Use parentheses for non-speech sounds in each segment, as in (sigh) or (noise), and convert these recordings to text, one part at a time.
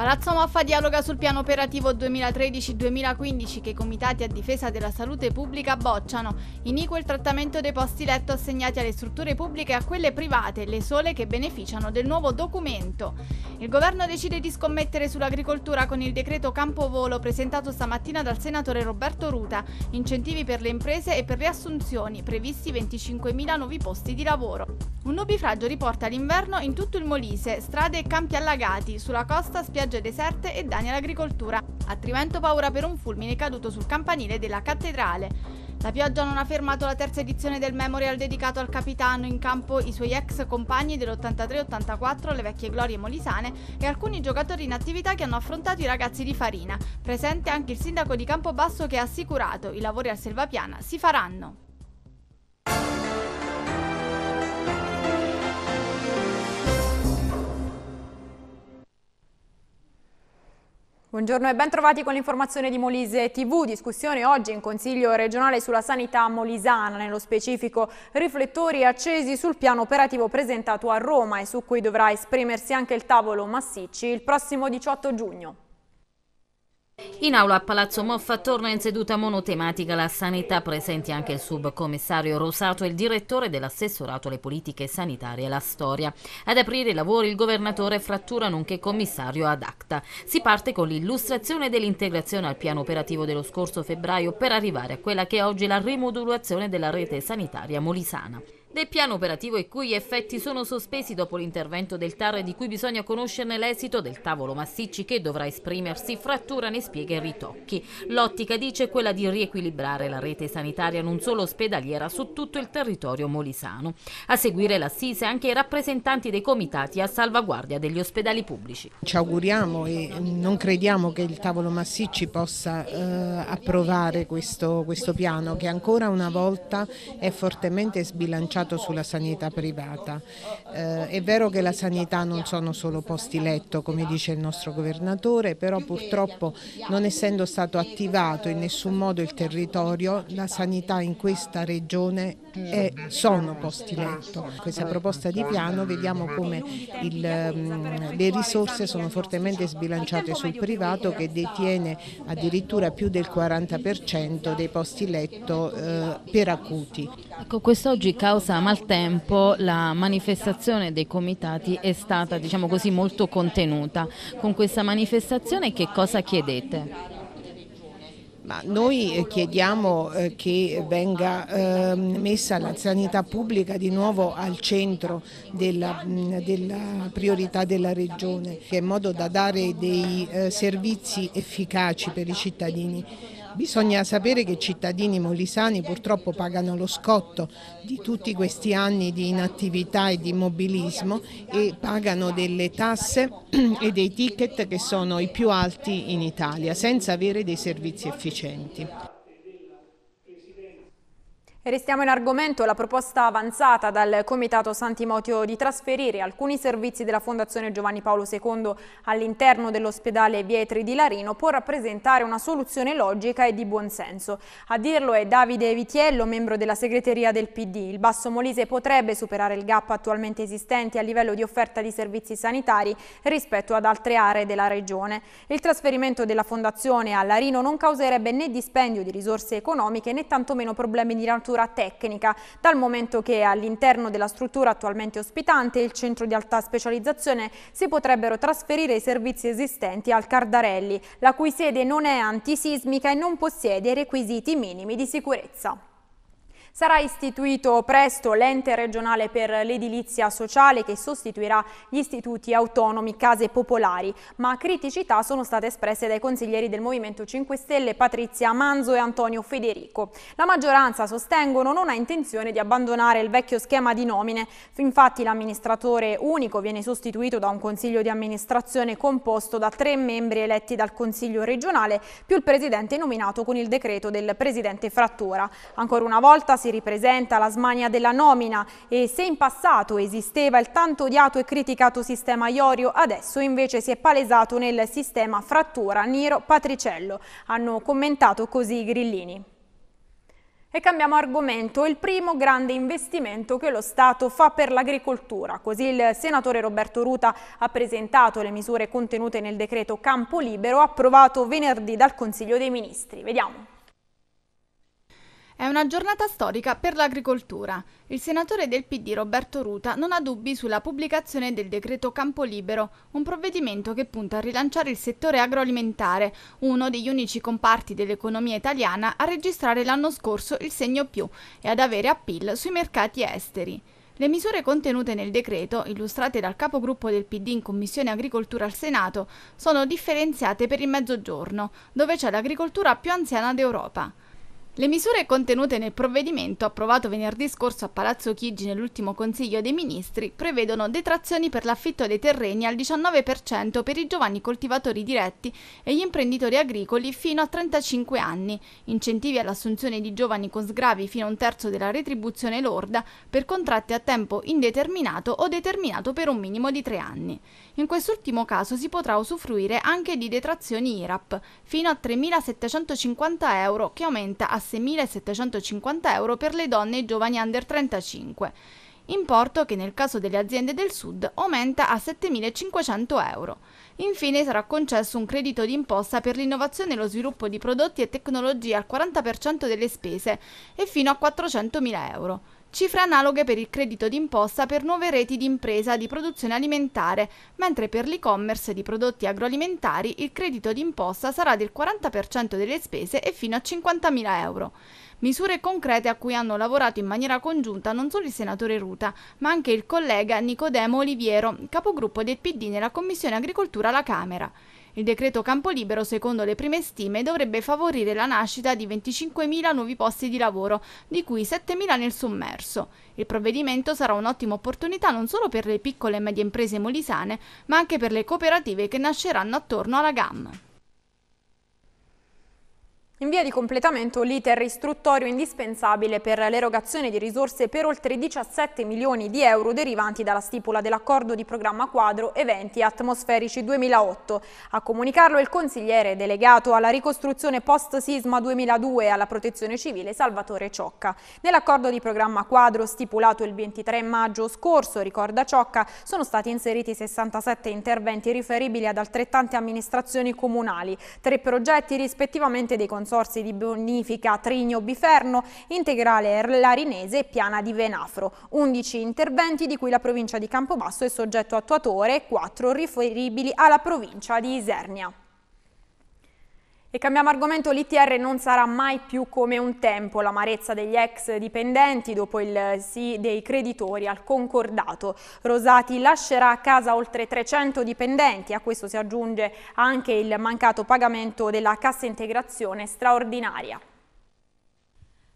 Palazzo Moffa dialoga sul piano operativo 2013-2015 che i comitati a difesa della salute pubblica bocciano. Iniquo il trattamento dei posti letto assegnati alle strutture pubbliche e a quelle private, le sole che beneficiano del nuovo documento. Il governo decide di scommettere sull'agricoltura con il decreto Campovolo presentato stamattina dal senatore Roberto Ruta, incentivi per le imprese e per le assunzioni, previsti 25.000 nuovi posti di lavoro. Un nubifragio riporta l'inverno in tutto il Molise, strade e campi allagati, sulla costa spiaggia piogge deserte e danni all'agricoltura. A Trivento paura per un fulmine caduto sul campanile della cattedrale. La pioggia non ha fermato la terza edizione del memorial dedicato al capitano in campo i suoi ex compagni dell'83-84, le vecchie glorie molisane e alcuni giocatori in attività che hanno affrontato i ragazzi di Farina. Presente anche il sindaco di Campobasso che ha assicurato i lavori al Selvapiana si faranno. Buongiorno e bentrovati con l'informazione di Molise TV. Discussione oggi in Consiglio regionale sulla sanità molisana, nello specifico riflettori accesi sul piano operativo presentato a Roma e su cui dovrà esprimersi anche il tavolo Massicci il prossimo 18 giugno. In aula a Palazzo Moffa torna in seduta monotematica la sanità, presenti anche il subcommissario Rosato e il direttore dell'assessorato alle politiche sanitarie e La Storia. Ad aprire i lavori il governatore Frattura nonché commissario ad acta. Si parte con l'illustrazione dell'integrazione al piano operativo dello scorso febbraio per arrivare a quella che è oggi la rimodulazione della rete sanitaria molisana del piano operativo i cui effetti sono sospesi dopo l'intervento del TAR e di cui bisogna conoscerne l'esito del tavolo Massicci che dovrà esprimersi frattura ne spiega e ritocchi. L'ottica dice quella di riequilibrare la rete sanitaria non solo ospedaliera su tutto il territorio molisano. A seguire l'assise anche i rappresentanti dei comitati a salvaguardia degli ospedali pubblici. Ci auguriamo e non crediamo che il tavolo Massicci possa eh, approvare questo, questo piano che ancora una volta è fortemente sbilanciato pronunciato sulla sanità privata. Eh, è vero che la sanità non sono solo posti letto, come dice il nostro governatore, però purtroppo non essendo stato attivato in nessun modo il territorio, la sanità in questa regione eh, sono posti letto. Questa proposta di piano vediamo come il, mm, le risorse sono fortemente sbilanciate sul privato che detiene addirittura più del 40% dei posti letto eh, per acuti. Ecco, quest'oggi causa maltempo la manifestazione dei comitati è stata diciamo così, molto contenuta. Con questa manifestazione che cosa chiedete? Ma noi eh, chiediamo eh, che venga ehm, messa la sanità pubblica di nuovo al centro della, mm, della priorità della Regione, in modo da dare dei eh, servizi efficaci per i cittadini. Bisogna sapere che i cittadini molisani purtroppo pagano lo scotto di tutti questi anni di inattività e di immobilismo e pagano delle tasse (clears throat) e dei ticket che sono i più alti in Italia senza avere dei servizi efficienti. E restiamo in argomento la proposta avanzata dal Comitato Sant'Imotio di trasferire alcuni servizi della Fondazione Giovanni Paolo II all'interno dell'ospedale Vietri di Larino può rappresentare una soluzione logica e di buonsenso. A dirlo è Davide Vitiello, membro della segreteria del PD. Il Basso Molise potrebbe superare il gap attualmente esistente a livello di offerta di servizi sanitari rispetto ad altre aree della regione. Il trasferimento della Fondazione a Larino non causerebbe né dispendio di risorse economiche né tantomeno problemi di natura natura tecnica, dal momento che all'interno della struttura attualmente ospitante il centro di alta specializzazione si potrebbero trasferire i servizi esistenti al Cardarelli, la cui sede non è antisismica e non possiede i requisiti minimi di sicurezza. Sarà istituito presto l'ente regionale per l'edilizia sociale che sostituirà gli istituti autonomi Case Popolari, ma criticità sono state espresse dai consiglieri del Movimento 5 Stelle Patrizia Manzo e Antonio Federico. La maggioranza, sostengono, non ha intenzione di abbandonare il vecchio schema di nomine, infatti l'amministratore unico viene sostituito da un consiglio di amministrazione composto da tre membri eletti dal Consiglio regionale più il presidente nominato con il decreto del presidente Frattura. Ancora una volta si ripresenta la smania della nomina e se in passato esisteva il tanto odiato e criticato sistema Iorio, adesso invece si è palesato nel sistema frattura Niro-Patricello. Hanno commentato così i grillini. E cambiamo argomento, il primo grande investimento che lo Stato fa per l'agricoltura. Così il senatore Roberto Ruta ha presentato le misure contenute nel decreto Campo Libero approvato venerdì dal Consiglio dei Ministri. Vediamo. È una giornata storica per l'agricoltura. Il senatore del PD Roberto Ruta non ha dubbi sulla pubblicazione del decreto Campo Libero, un provvedimento che punta a rilanciare il settore agroalimentare, uno degli unici comparti dell'economia italiana a registrare l'anno scorso il segno più e ad avere appeal sui mercati esteri. Le misure contenute nel decreto, illustrate dal capogruppo del PD in Commissione Agricoltura al Senato, sono differenziate per il Mezzogiorno, dove c'è l'agricoltura più anziana d'Europa. Le misure contenute nel provvedimento approvato venerdì scorso a Palazzo Chigi nell'ultimo Consiglio dei Ministri prevedono detrazioni per l'affitto dei terreni al 19% per i giovani coltivatori diretti e gli imprenditori agricoli fino a 35 anni, incentivi all'assunzione di giovani con sgravi fino a un terzo della retribuzione lorda per contratti a tempo indeterminato o determinato per un minimo di tre anni. In quest'ultimo caso si potrà usufruire anche di detrazioni IRAP fino a 3.750 euro che aumenta a 6.000 6.750 euro per le donne e i giovani under 35, importo che nel caso delle aziende del Sud aumenta a 7.500 euro. Infine sarà concesso un credito d'imposta per l'innovazione e lo sviluppo di prodotti e tecnologie al 40% delle spese e fino a 400.000 euro cifre analoghe per il credito d'imposta per nuove reti di impresa di produzione alimentare, mentre per l'e-commerce di prodotti agroalimentari il credito d'imposta sarà del 40% delle spese e fino a 50.000 euro. Misure concrete a cui hanno lavorato in maniera congiunta non solo il senatore Ruta, ma anche il collega Nicodemo Oliviero, capogruppo del PD nella Commissione Agricoltura alla Camera. Il decreto Campolibero, secondo le prime stime, dovrebbe favorire la nascita di 25.000 nuovi posti di lavoro, di cui 7.000 nel sommerso. Il provvedimento sarà un'ottima opportunità non solo per le piccole e medie imprese molisane, ma anche per le cooperative che nasceranno attorno alla gamma in via di completamento l'iter istruttorio indispensabile per l'erogazione di risorse per oltre 17 milioni di euro derivanti dalla stipula dell'accordo di programma quadro Eventi Atmosferici 2008. A comunicarlo il consigliere delegato alla ricostruzione post-sisma 2002 e alla protezione civile Salvatore Ciocca. Nell'accordo di programma quadro stipulato il 23 maggio scorso, ricorda Ciocca, sono stati inseriti 67 interventi riferibili ad altrettante amministrazioni comunali, tre progetti rispettivamente dei consiglieri consorsi di Bonifica, Trigno, Biferno, Integrale Larinese e Piana di Venafro. 11 interventi di cui la provincia di Campobasso è soggetto attuatore e 4 riferibili alla provincia di Isernia. E cambiamo argomento, l'ITR non sarà mai più come un tempo, l'amarezza degli ex dipendenti dopo il sì dei creditori al concordato. Rosati lascerà a casa oltre 300 dipendenti, a questo si aggiunge anche il mancato pagamento della cassa integrazione straordinaria.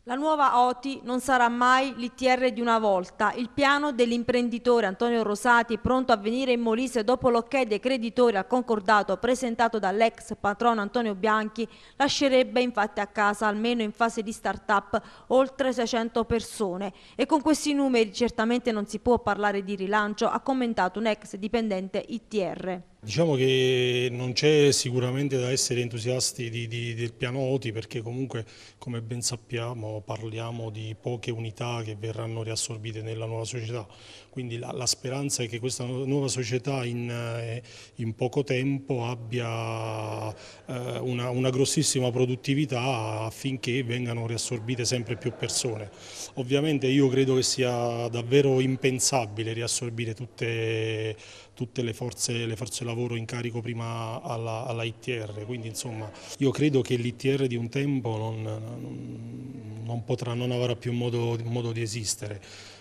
La nuova OTI non sarà mai l'ITR di una volta. Il piano dell'imprenditore Antonio Rosati, pronto a venire in Molise dopo l'ok dei creditori al concordato presentato dall'ex patrono Antonio Bianchi, lascerebbe infatti a casa, almeno in fase di start-up, oltre 600 persone. E con questi numeri certamente non si può parlare di rilancio, ha commentato un ex dipendente ITR. Diciamo che non c'è sicuramente da essere entusiasti di, di, del piano OTI perché comunque come ben sappiamo parliamo di poche unità che verranno riassorbite nella nuova società, quindi la, la speranza è che questa nuova società in, eh, in poco tempo abbia eh, una, una, grossissima produttività affinché vengano riassorbite sempre più persone. Ovviamente io credo che sia davvero impensabile riassorbire tutte, tutte le, forze, le, forze, lavoro in carico prima alla, alla ITR, quindi insomma io credo che l'ITR di un tempo non, non, non, potrà, non avrà più modo, modo di esistere.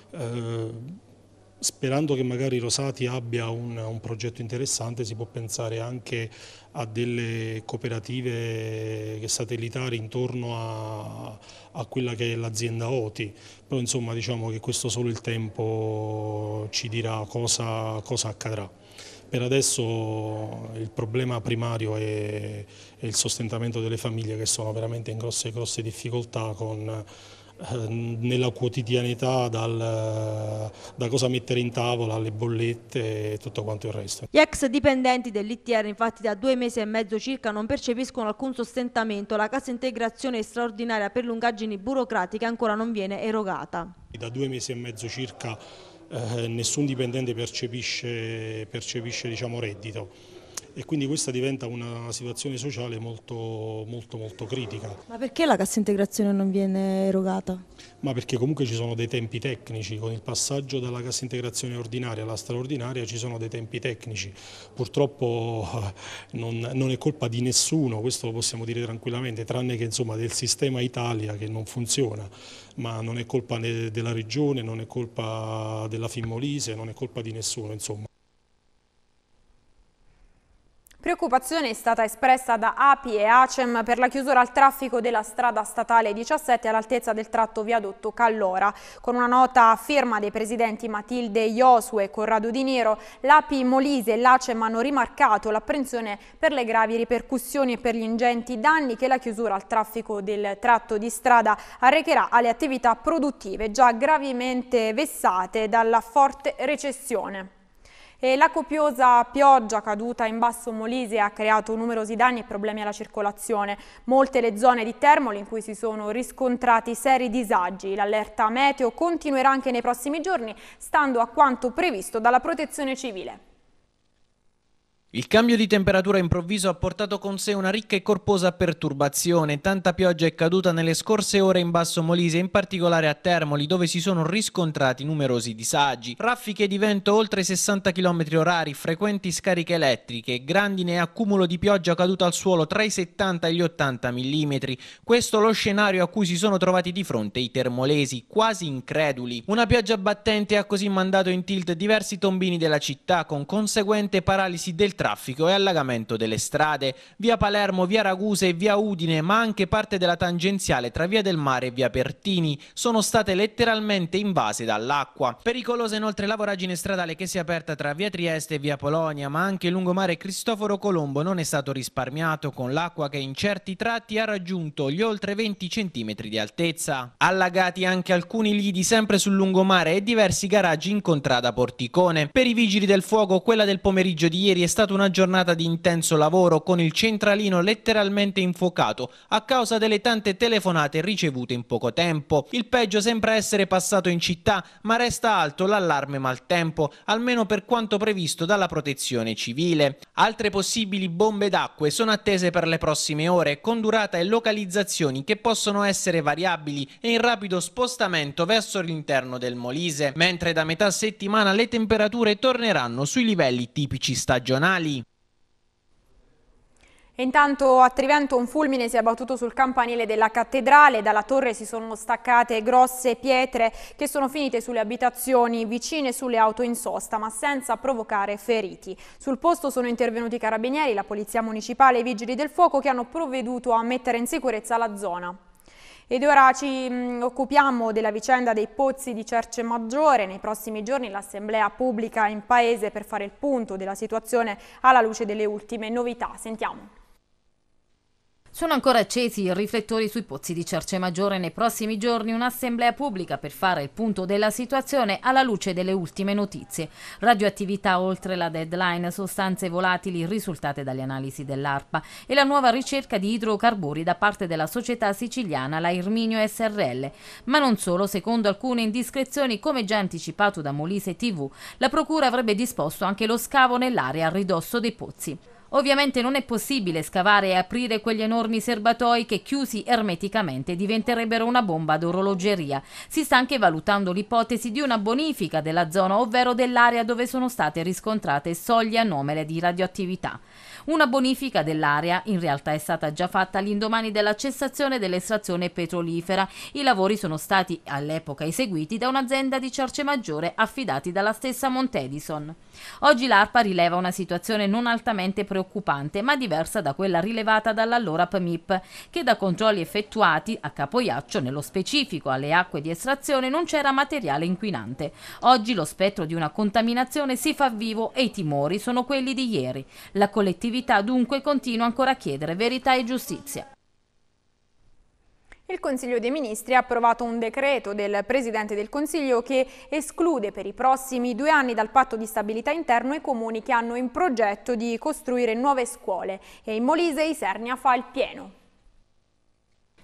Eh, Sperando che magari Rosati abbia un, un, progetto interessante si può pensare anche a delle cooperative satellitari intorno a, a quella che è l'azienda Oti, però insomma diciamo che questo solo il tempo ci dirà cosa, cosa accadrà. Per adesso il problema primario è, è, il sostentamento delle famiglie che sono veramente in grosse, grosse difficoltà con eh, nella quotidianità, dal, eh, da cosa mettere in tavola, alle bollette e tutto quanto il resto. Gli ex dipendenti dell'ITR infatti da due mesi e mezzo circa non percepiscono alcun sostentamento, la cassa integrazione straordinaria per lungaggini burocratiche ancora non viene erogata. Da due mesi e mezzo circa eh, nessun dipendente percepisce, percepisce diciamo, reddito e quindi questa diventa una situazione sociale molto, molto, molto critica. Ma perché la cassa integrazione non viene erogata? Ma perché comunque ci sono dei tempi tecnici, con il passaggio dalla cassa integrazione ordinaria alla straordinaria ci sono dei tempi tecnici, purtroppo eh, non, non è colpa di nessuno, questo lo possiamo dire tranquillamente, tranne che insomma, del sistema Italia che non funziona, ma non è colpa della regione, non è colpa della Fimmolise, non è colpa di nessuno. Insomma. Preoccupazione è stata espressa da API e ACEM per la chiusura al traffico della strada statale 17 all'altezza del tratto viadotto Callora. Con una nota a firma dei presidenti Matilde Iosue e Corrado Di Nero, l'API Molise e l'ACEM hanno rimarcato l'apprensione per le gravi ripercussioni e per gli ingenti danni che la chiusura al traffico del tratto di strada arrecherà alle attività produttive già gravemente vessate dalla forte recessione. E la copiosa pioggia caduta in basso Molise ha creato numerosi danni e problemi alla circolazione. Molte le zone di Termoli in cui si sono riscontrati seri disagi. L'allerta meteo continuerà anche nei prossimi giorni, stando a quanto previsto dalla protezione civile. Il cambio di temperatura improvviso ha portato con sé una ricca e corposa perturbazione. Tanta pioggia è caduta nelle scorse ore in Basso Molise, in particolare a Termoli, dove si sono riscontrati numerosi disagi. Raffiche di vento oltre 60 km orari, frequenti scariche elettriche, grandine e accumulo di pioggia caduta al suolo tra i 70 e gli 80 mm. Questo lo scenario a cui si sono trovati di fronte i termolesi, quasi increduli. Una pioggia battente ha così mandato in tilt diversi tombini della città, con conseguente paralisi del traffico traffico e allagamento delle strade, via Palermo, via Ragusa e via Udine, ma anche parte della tangenziale tra via del Mare e via Pertini, sono state letteralmente invase dall'acqua. Pericolosa inoltre la voragine stradale che si è aperta tra via Trieste e via Polonia, ma anche il lungomare Cristoforo Colombo non è stato risparmiato, con l'acqua che in certi tratti ha raggiunto gli oltre 20 cm di altezza. Allagati anche alcuni lidi sempre sul lungomare e diversi garaggi in contrada Porticone. Per i vigili del fuoco quella del pomeriggio di ieri è stata una giornata di intenso lavoro con il centralino letteralmente infuocato a causa delle tante telefonate ricevute in poco tempo. Il peggio sembra essere passato in città, ma resta alto l'allarme maltempo, almeno per quanto previsto dalla protezione civile. Altre possibili bombe d'acqua sono attese per le prossime ore, con durata e localizzazioni che possono essere variabili e in rapido spostamento verso l'interno del Molise, mentre da metà settimana le temperature torneranno sui livelli tipici stagionali finali. Intanto a Trivento un fulmine si è abbattuto sul campanile della cattedrale, dalla torre si sono staccate grosse pietre che sono finite sulle abitazioni vicine e sulle auto in sosta ma senza provocare feriti. Sul posto sono intervenuti i carabinieri, la polizia municipale e i vigili del fuoco che hanno provveduto a mettere in sicurezza la zona. Ed ora ci mm, occupiamo della vicenda dei pozzi di Cerce Maggiore. Nei prossimi giorni l'Assemblea pubblica in Paese per fare il punto della situazione alla luce delle ultime novità. Sentiamo. Sono ancora accesi i riflettori sui pozzi di Cercemaggiore. Nei prossimi giorni un'assemblea pubblica per fare il punto della situazione alla luce delle ultime notizie. Radioattività oltre la deadline, sostanze volatili risultate dalle analisi dell'ARPA e la nuova ricerca di idrocarburi da parte della società siciliana la Irminio SRL. Ma non solo, secondo alcune indiscrezioni, come già anticipato da Molise TV, la Procura avrebbe disposto anche lo scavo nell'area a ridosso dei pozzi. Ovviamente non è possibile scavare e aprire quegli enormi serbatoi che chiusi ermeticamente diventerebbero una bomba d'orologeria. Si sta anche valutando l'ipotesi di una bonifica della zona, ovvero dell'area dove sono state riscontrate soglie anomale di radioattività. Una bonifica dell'area in realtà è stata già fatta all'indomani della cessazione dell'estrazione petrolifera. I lavori sono stati all'epoca eseguiti da un'azienda di Cerce Maggiore affidati dalla stessa Montedison. Oggi l'ARPA rileva una situazione non altamente preoccupante, ma diversa da quella rilevata dall'allora PMIP, che da controlli effettuati a Capoiaccio, nello specifico alle acque di estrazione, non c'era materiale inquinante. Oggi lo spettro di una contaminazione si fa vivo e i timori sono quelli di ieri. La collettività collettività dunque continua ancora a chiedere verità e giustizia. Il Consiglio dei Ministri ha approvato un decreto del Presidente del Consiglio che esclude per i prossimi due anni dal patto di stabilità interno i comuni che hanno in progetto di costruire nuove scuole e in Molise Isernia fa il pieno.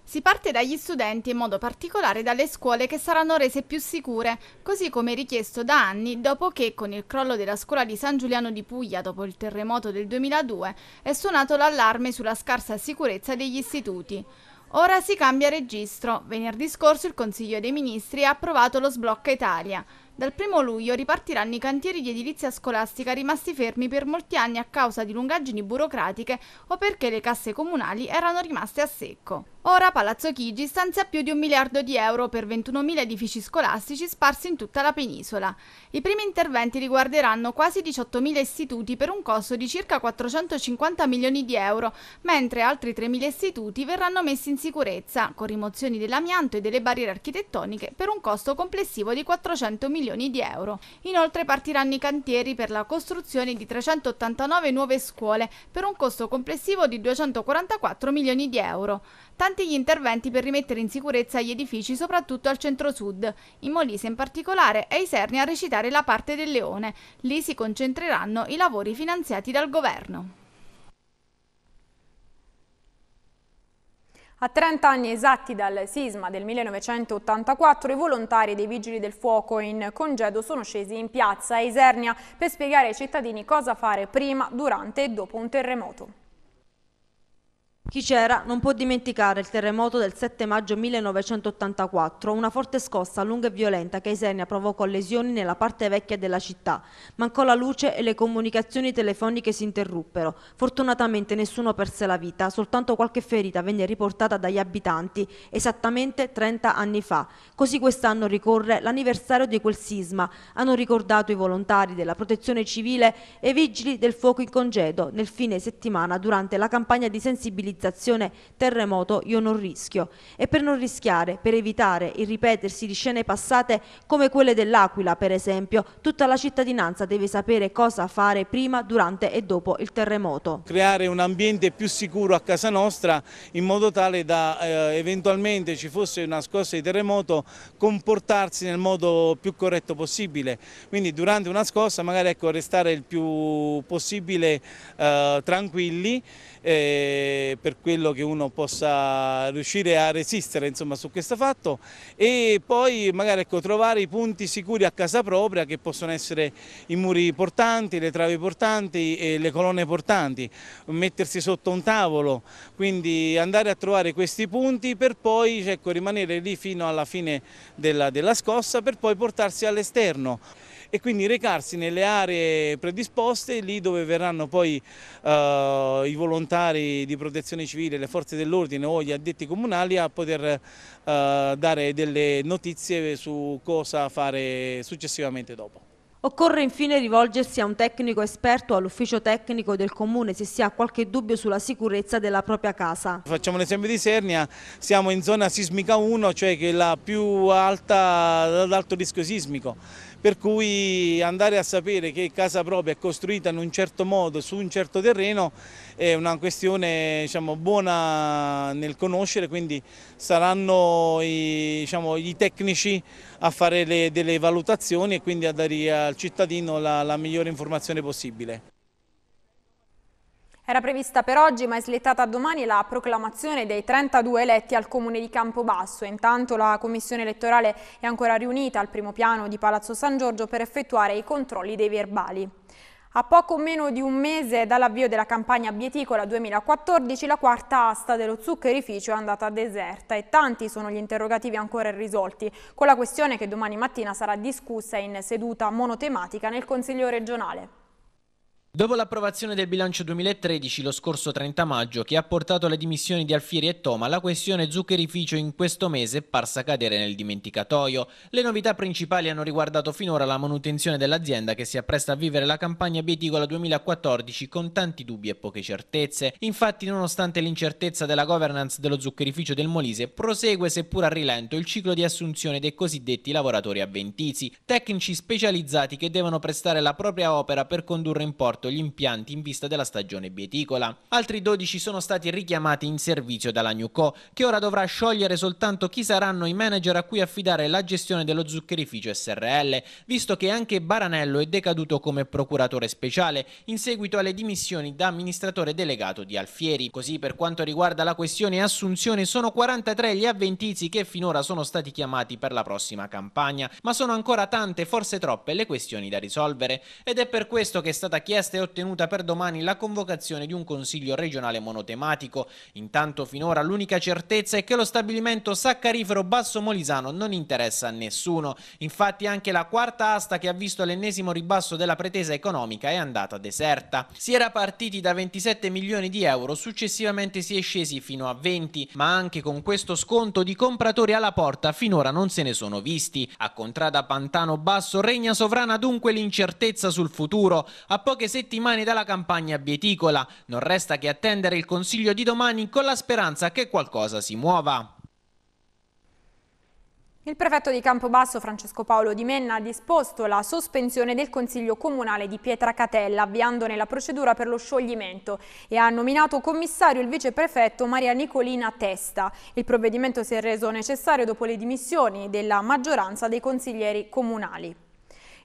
Si parte dagli studenti, in modo particolare dalle scuole che saranno rese più sicure, così come richiesto da anni dopo che, con il crollo della scuola di San Giuliano di Puglia dopo il terremoto del 2002, è suonato l'allarme sulla scarsa sicurezza degli istituti. Ora si cambia registro. Venerdì scorso il Consiglio dei Ministri ha approvato lo sblocca Italia. Dal 1 luglio ripartiranno i cantieri di edilizia scolastica rimasti fermi per molti anni a causa di lungaggini burocratiche o perché le casse comunali erano rimaste a secco. Ora Palazzo Chigi stanzia più di un miliardo di euro per 21.000 edifici scolastici sparsi in tutta la penisola. I primi interventi riguarderanno quasi 18.000 istituti per un costo di circa 450 milioni di euro, mentre altri 3.000 istituti verranno messi in sicurezza, con rimozioni dell'amianto e delle barriere architettoniche per un costo complessivo di 400 milioni di euro. Inoltre partiranno i cantieri per la costruzione di 389 nuove scuole per un costo complessivo di 244 milioni di euro avanti gli interventi per rimettere in sicurezza gli edifici, soprattutto al centro-sud. In Molise in particolare è Isernia a recitare la parte del leone. Lì si concentreranno i lavori finanziati dal governo. A 30 anni esatti dal sisma del 1984 i volontari dei Vigili del Fuoco in congedo sono scesi in piazza a Isernia per spiegare ai cittadini cosa fare prima, durante e dopo un terremoto. Chi c'era non può dimenticare il terremoto del 7 maggio 1984, una forte scossa lunga e violenta che a Isenia provocò lesioni nella parte vecchia della città. Mancò la luce e le comunicazioni telefoniche si interruppero. Fortunatamente nessuno perse la vita, soltanto qualche ferita venne riportata dagli abitanti esattamente 30 anni fa. Così quest'anno ricorre l'anniversario di quel sisma. Hanno ricordato i volontari della protezione civile e i vigili del fuoco in congedo nel fine settimana durante la campagna di sensibilizzazione mobilitazione terremoto io non rischio. E per non rischiare, per evitare il ripetersi di scene passate come quelle dell'Aquila, per esempio, tutta la cittadinanza deve sapere cosa fare prima, durante e dopo il terremoto. Creare un ambiente più sicuro a casa nostra in modo tale da eh, eventualmente ci fosse una scossa di terremoto comportarsi nel modo più corretto possibile. Quindi durante una scossa magari ecco, restare il più possibile eh, tranquilli eh, per per quello che uno possa riuscire a resistere insomma, su questo fatto e poi magari ecco, trovare i punti sicuri a casa propria che possono essere i muri portanti, le travi portanti, e le colonne portanti, mettersi sotto un tavolo, quindi andare a trovare questi punti per poi ecco, rimanere lì fino alla fine della, della scossa per poi portarsi all'esterno e quindi recarsi nelle aree predisposte, lì dove verranno poi eh, i volontari di protezione civile, le forze dell'ordine o gli addetti comunali a poter eh, dare delle notizie su cosa fare successivamente dopo. Occorre infine rivolgersi a un tecnico esperto all'ufficio tecnico del comune se si ha qualche dubbio sulla sicurezza della propria casa. Facciamo l'esempio di Sernia, siamo in zona sismica 1, cioè che è la più alta ad alto rischio sismico per cui andare a sapere che casa propria è costruita in un certo modo su un certo terreno è una questione diciamo, buona nel conoscere, quindi saranno i, diciamo, i tecnici a fare le, delle valutazioni e quindi a dare al cittadino la, la migliore informazione possibile. Era prevista per oggi ma è slittata a domani la proclamazione dei 32 eletti al comune di Campobasso. Intanto la commissione elettorale è ancora riunita al primo piano di Palazzo San Giorgio per effettuare i controlli dei verbali. A poco meno di un mese dall'avvio della campagna bieticola 2014, la quarta asta dello zuccherificio è andata deserta e tanti sono gli interrogativi ancora irrisolti, con la questione che domani mattina sarà discussa in seduta monotematica nel Consiglio regionale. Dopo l'approvazione del bilancio 2013 lo scorso 30 maggio, che ha portato alle dimissioni di Alfieri e Toma, la questione zuccherificio in questo mese è parsa cadere nel dimenticatoio. Le novità principali hanno riguardato finora la manutenzione dell'azienda che si appresta a vivere la campagna bieticola 2014 con tanti dubbi e poche certezze. Infatti, nonostante l'incertezza della governance dello zuccherificio del Molise, prosegue seppur a rilento il ciclo di assunzione dei cosiddetti lavoratori avventizi, tecnici specializzati che devono prestare la propria opera per condurre in porto porto gli impianti in vista della stagione bieticola. Altri 12 sono stati richiamati in servizio dalla Newco, che ora dovrà sciogliere soltanto chi saranno i manager a cui affidare la gestione dello zuccherificio SRL, visto che anche Baranello è decaduto come procuratore speciale in seguito alle dimissioni da amministratore delegato di Alfieri. Così per quanto riguarda la questione assunzione sono 43 gli avventizi che finora sono stati chiamati per la prossima campagna, ma sono ancora tante, forse troppe, le questioni da risolvere ed è per questo che è stata chiesta richiesta è ottenuta per domani la convocazione di un consiglio regionale monotematico. Intanto finora l'unica certezza è che lo stabilimento saccarifero Basso Molisano non interessa a nessuno. Infatti anche la quarta asta che ha visto l'ennesimo ribasso della pretesa economica è andata deserta. Si era partiti da 27 milioni di euro, successivamente si è scesi fino a 20, ma anche con questo sconto di compratori alla porta finora non se ne sono visti. A Contrada Pantano Basso regna sovrana dunque l'incertezza sul futuro. A poche settimane settimane dalla campagna bieticola. Non resta che attendere il Consiglio di domani con la speranza che qualcosa si muova. Il prefetto di Campobasso Francesco Paolo Di Menna ha disposto la sospensione del Consiglio Comunale di Pietracatella avviandone la procedura per lo scioglimento e ha nominato commissario il viceprefetto Maria Nicolina Testa. Il provvedimento si è reso necessario dopo le dimissioni della maggioranza dei consiglieri comunali.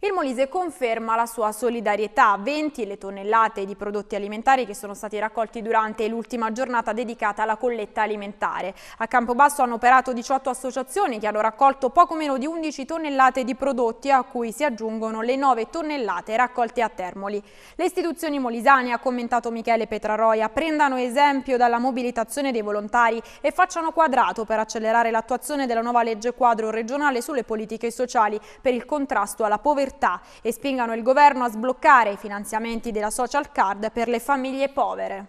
Il Molise conferma la sua solidarietà, 20 le tonnellate di prodotti alimentari che sono stati raccolti durante l'ultima giornata dedicata alla colletta alimentare. A Campobasso hanno operato 18 associazioni che hanno raccolto poco meno di 11 tonnellate di prodotti a cui si aggiungono le 9 tonnellate raccolte a Termoli. Le istituzioni molisane, ha commentato Michele Petraroia, prendano esempio dalla mobilitazione dei volontari e facciano quadrato per accelerare l'attuazione della nuova legge quadro regionale sulle politiche sociali per il contrasto alla povertà povertà e spingano il governo a sbloccare i finanziamenti della social card per le famiglie povere.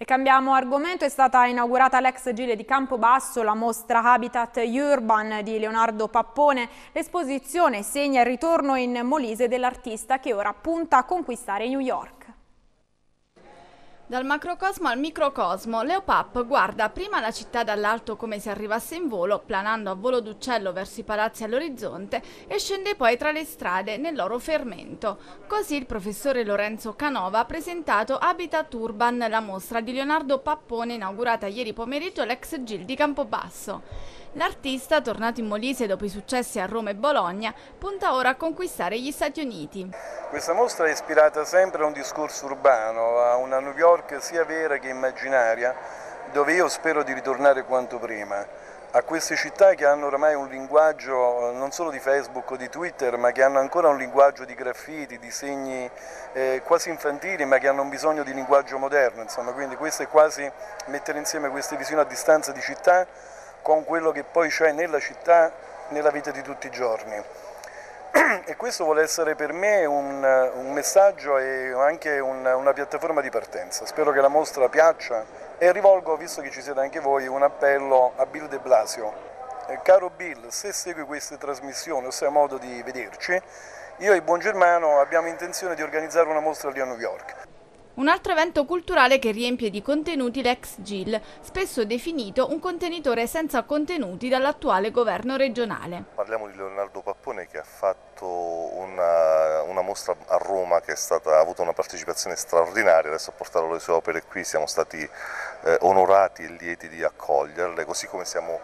E cambiamo argomento, è stata inaugurata l'ex Gile di Campobasso la mostra Habitat Urban di Leonardo Pappone. L'esposizione segna il ritorno in Molise dell'artista che ora punta a conquistare New York. Dal macrocosmo al microcosmo, Leopap guarda prima la città dall'alto come se arrivasse in volo, planando a volo d'uccello verso i palazzi all'orizzonte e scende poi tra le strade nel loro fermento. Così il professore Lorenzo Canova ha presentato Habitat Urban, la mostra di Leonardo Pappone inaugurata ieri pomeriggio all'ex Gil di Campobasso. L'artista, tornato in Molise dopo i successi a Roma e Bologna, punta ora a conquistare gli Stati Uniti. Questa mostra è ispirata sempre a un discorso urbano, a una New York sia vera che immaginaria, dove io spero di ritornare quanto prima. A queste città che hanno ormai un linguaggio eh, non solo di Facebook o di Twitter, ma che hanno ancora un linguaggio di graffiti, di segni eh, quasi infantili, ma che hanno un bisogno di linguaggio moderno. Insomma, quindi questo è quasi mettere insieme queste visioni a distanza di città con quello che poi c'è nella città, nella vita di tutti i giorni. (clears throat) E questo vuole essere per me un, un messaggio e anche un, una piattaforma di partenza. Spero che la mostra piaccia e rivolgo, visto che ci siete anche voi, un appello a Bill De Blasio. Eh, caro Bill, se segui queste trasmissioni o se hai modo di vederci, io e Buon Germano abbiamo intenzione di organizzare una mostra lì a New York un altro evento culturale che riempie di contenuti l'ex GIL, spesso definito un contenitore senza contenuti dall'attuale governo regionale. Parliamo di Leonardo Pappone che ha fatto una, una mostra a Roma che stata, ha avuto una partecipazione straordinaria, adesso a portare le sue opere qui siamo stati eh, onorati e lieti di accoglierle, così come siamo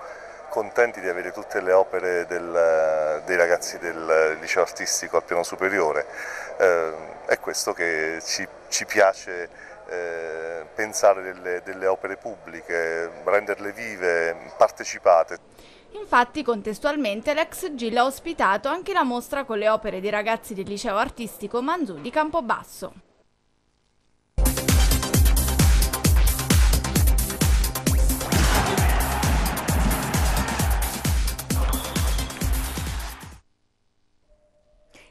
contenti di avere tutte le opere del, eh, dei ragazzi del liceo artistico al piano superiore. Ehm, è questo che ci, ci piace eh, pensare delle, delle opere pubbliche, renderle vive, partecipate. Infatti, contestualmente, l'ex GIL ha ospitato anche la mostra con le opere dei ragazzi del liceo artistico Manzù di Campobasso.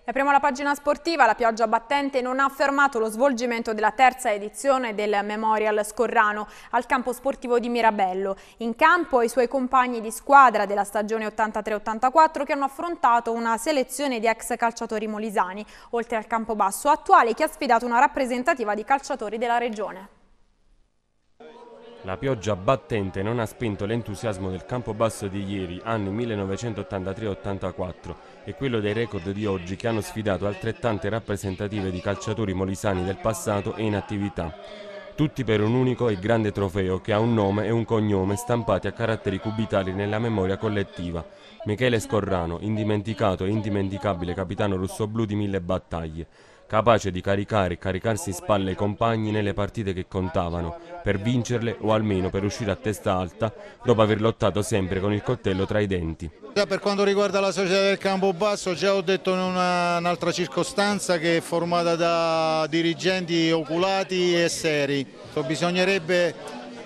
Apriamo la pagina sportiva, la pioggia battente non ha fermato lo svolgimento della terza edizione del Memorial Scorrano al campo sportivo di Mirabello. In campo i suoi compagni di squadra della stagione 83-84 che hanno affrontato una selezione di ex calciatori molisani, oltre al campo basso attuale che ha sfidato una rappresentativa di calciatori della regione. La pioggia battente non ha spinto l'entusiasmo del campo basso di ieri, anni 1983-84, e quello dei record di oggi che hanno sfidato altrettante rappresentative di calciatori molisani del passato e in attività. Tutti per un unico e grande trofeo che ha un nome e un cognome stampati a caratteri cubitali nella memoria collettiva. Michele Scorrano, indimenticato e indimenticabile capitano rossoblu di mille battaglie capace di caricare e caricarsi spalle ai compagni nelle partite che contavano, per vincerle o almeno per uscire a testa alta dopo aver lottato sempre con il coltello tra i denti. Per quanto riguarda la società del campo basso, già ho detto in un'altra circostanza che è formata da dirigenti oculati e seri, bisognerebbe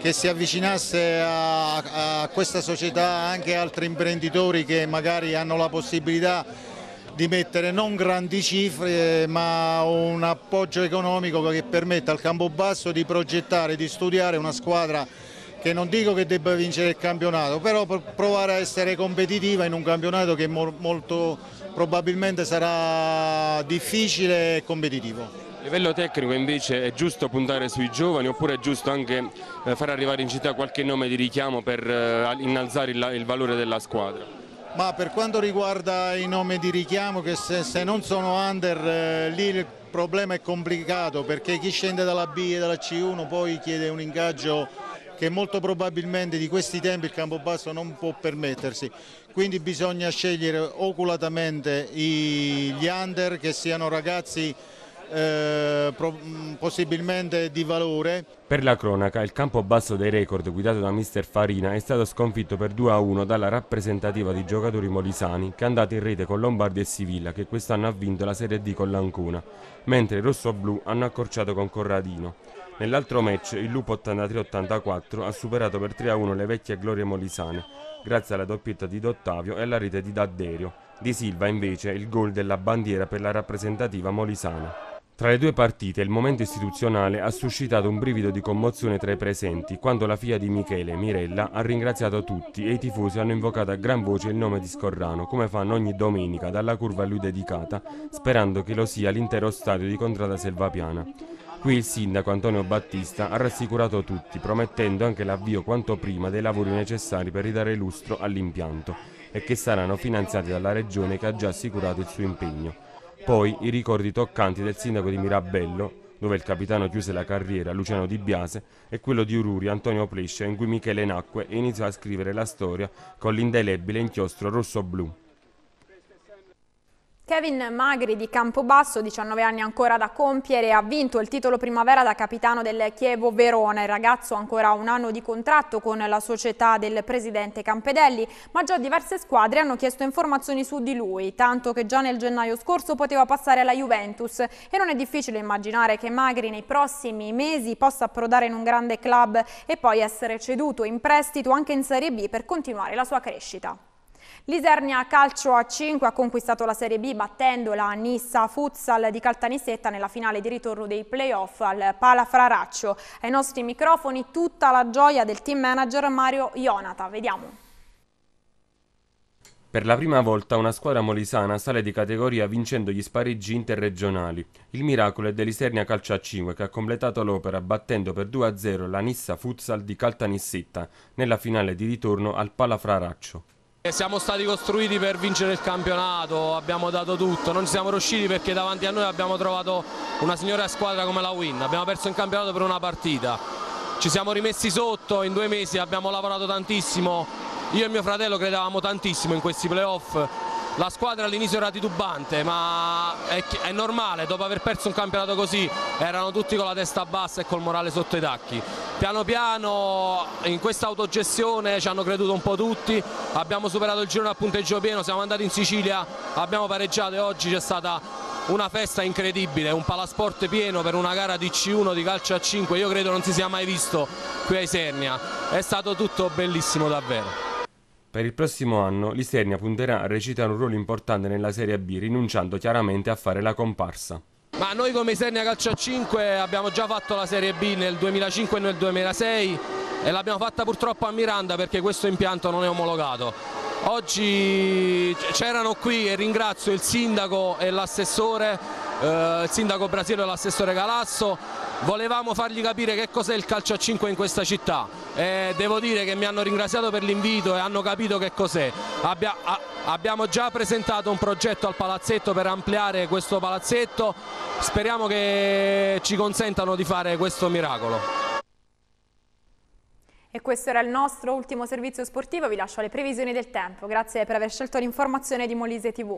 che si avvicinasse a, a questa società anche altri imprenditori che magari hanno la possibilità di mettere non grandi cifre eh, ma un appoggio economico che permetta al Campobasso di progettare, di studiare una squadra che non dico che debba vincere il campionato, però provare a essere competitiva in un campionato che molto probabilmente sarà difficile e competitivo. A livello tecnico invece è giusto puntare sui giovani oppure è giusto anche eh, far arrivare in città qualche nome di richiamo per eh, innalzare il valore della squadra? Ma per quanto riguarda i nomi di richiamo, che se, se non sono under, eh, lì il problema è complicato perché chi scende dalla B e dalla C1 poi chiede un ingaggio che molto probabilmente di questi tempi il campo basso non può permettersi. Quindi bisogna scegliere oculatamente gli under che siano ragazzi eh, mm, possibilmente di valore. Per la cronaca, il campo basso dei record guidato da mister Farina è stato sconfitto per 2-1 dalla rappresentativa di giocatori molisani che è andata in rete con Lombardi e Sivilla che quest'anno ha vinto la Serie D con l'Ancona, mentre i rossoblù hanno accorciato con Corradino. Nell'altro match il Lupo 83-84 ha superato per 3-1 le vecchie glorie molisane grazie alla doppietta di Dottavio e alla rete di Dadderio. Di Silva invece il gol della bandiera per la rappresentativa molisana. Tra le due partite il momento istituzionale ha suscitato un brivido di commozione tra i presenti quando la figlia di Michele, Mirella, ha ringraziato tutti e i tifosi hanno invocato a gran voce il nome di Scorrano, come fanno ogni domenica dalla curva a lui dedicata, sperando che lo sia l'intero stadio di Contrada Selvapiana. Qui il sindaco Antonio Battista ha rassicurato tutti, promettendo anche l'avvio quanto prima dei lavori necessari per ridare lustro all'impianto e che saranno finanziati dalla regione che ha già assicurato il suo impegno. Poi i ricordi toccanti del sindaco di Mirabello, dove il capitano chiuse la carriera, Luciano Di Biase, e quello di Ururi, Antonio Plescia, in cui Michele nacque e iniziò a scrivere la storia con l'indelebile inchiostro rosso-blu. Kevin Magri di Campobasso, 19 anni ancora da compiere, ha vinto il titolo primavera da capitano del Chievo Verona. Il ragazzo ha ancora un anno di contratto con la società del presidente Campedelli, ma già diverse squadre hanno chiesto informazioni su di lui, tanto che già nel gennaio scorso poteva passare alla Juventus e non è difficile immaginare che Magri nei prossimi mesi possa approdare in un grande club e poi essere ceduto in prestito anche in Serie B per continuare la sua crescita. Lisernia Calcio a 5 ha conquistato la Serie B battendo la Nissa Futsal di Caltanissetta nella finale di ritorno dei playoff al Palafraraccio. Ai nostri microfoni tutta la gioia del team manager Mario Ionata. Vediamo. Per la prima volta una squadra molisana sale di categoria vincendo gli spareggi interregionali. Il miracolo è dell'Isernia Calcio a 5 che ha completato l'opera battendo per 2-0 la Nissa Futsal di Caltanissetta nella finale di ritorno al Palafraraccio. Siamo stati costruiti per vincere il campionato, abbiamo dato tutto, non ci siamo riusciti perché davanti a noi abbiamo trovato una signora squadra come la Win, abbiamo perso in campionato per una partita, ci siamo rimessi sotto in due mesi, abbiamo lavorato tantissimo, io e mio fratello credevamo tantissimo in questi playoff, la squadra all'inizio era titubante ma è, è normale, dopo aver perso un campionato così erano tutti con la testa bassa e col morale sotto i tacchi. Piano piano in questa autogestione ci hanno creduto un po' tutti, abbiamo superato il girone al punteggio pieno, siamo andati in Sicilia, abbiamo pareggiato e oggi c'è stata una festa incredibile, un palasport pieno per una gara di C1 di calcio a 5, io credo non si sia mai visto qui a Isernia, è stato tutto bellissimo davvero. Per il prossimo anno l'Isernia punterà a recitare un ruolo importante nella Serie B rinunciando chiaramente a fare la comparsa. Ma noi come Isernia Calcio a 5 abbiamo già fatto la Serie B nel 2005 e nel 2006 e l'abbiamo fatta purtroppo a Miranda perché questo impianto non è omologato. Oggi c'erano qui e ringrazio il sindaco e l'assessore, eh, il sindaco Brasile e l'assessore Galasso volevamo fargli capire che cos'è il calcio a 5 in questa città e devo dire che mi hanno ringraziato per l'invito e hanno capito che cos'è. Abbia, abbiamo già presentato un progetto al palazzetto per ampliare questo palazzetto, speriamo che ci consentano di fare questo miracolo. E questo era il nostro ultimo servizio sportivo, vi lascio alle previsioni del tempo. Grazie per aver scelto l'informazione di Molise TV.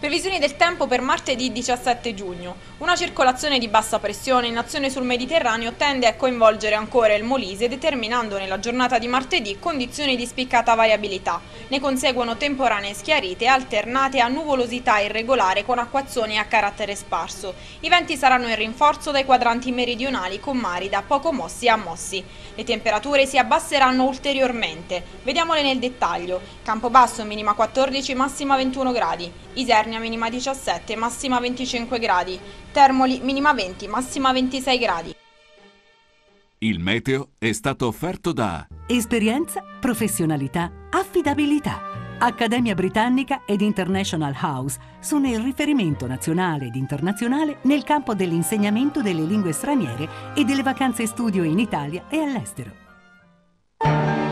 Previsioni del tempo per martedì 17 giugno. Una circolazione di bassa pressione in azione sul Mediterraneo tende a coinvolgere ancora il Molise, determinando nella giornata di martedì condizioni di spiccata variabilità. Ne conseguono temporanee schiarite alternate a nuvolosità irregolare con acquazzoni a carattere sparso. I venti saranno in rinforzo dai quadranti meridionali con mari da poco mossi a mossi. Le temperature si abbasseranno ulteriormente. Vediamole nel dettaglio. Campo basso minima 14, massima 21 gradi. Isernia Isernia minima 17, massima 25 gradi, Termoli minima 20, massima 26 gradi. Il meteo è stato offerto da Esperienza, professionalità, affidabilità. Accademia Britannica ed International House sono il riferimento nazionale ed internazionale nel campo dell'insegnamento delle lingue straniere e delle vacanze studio in Italia e all'estero.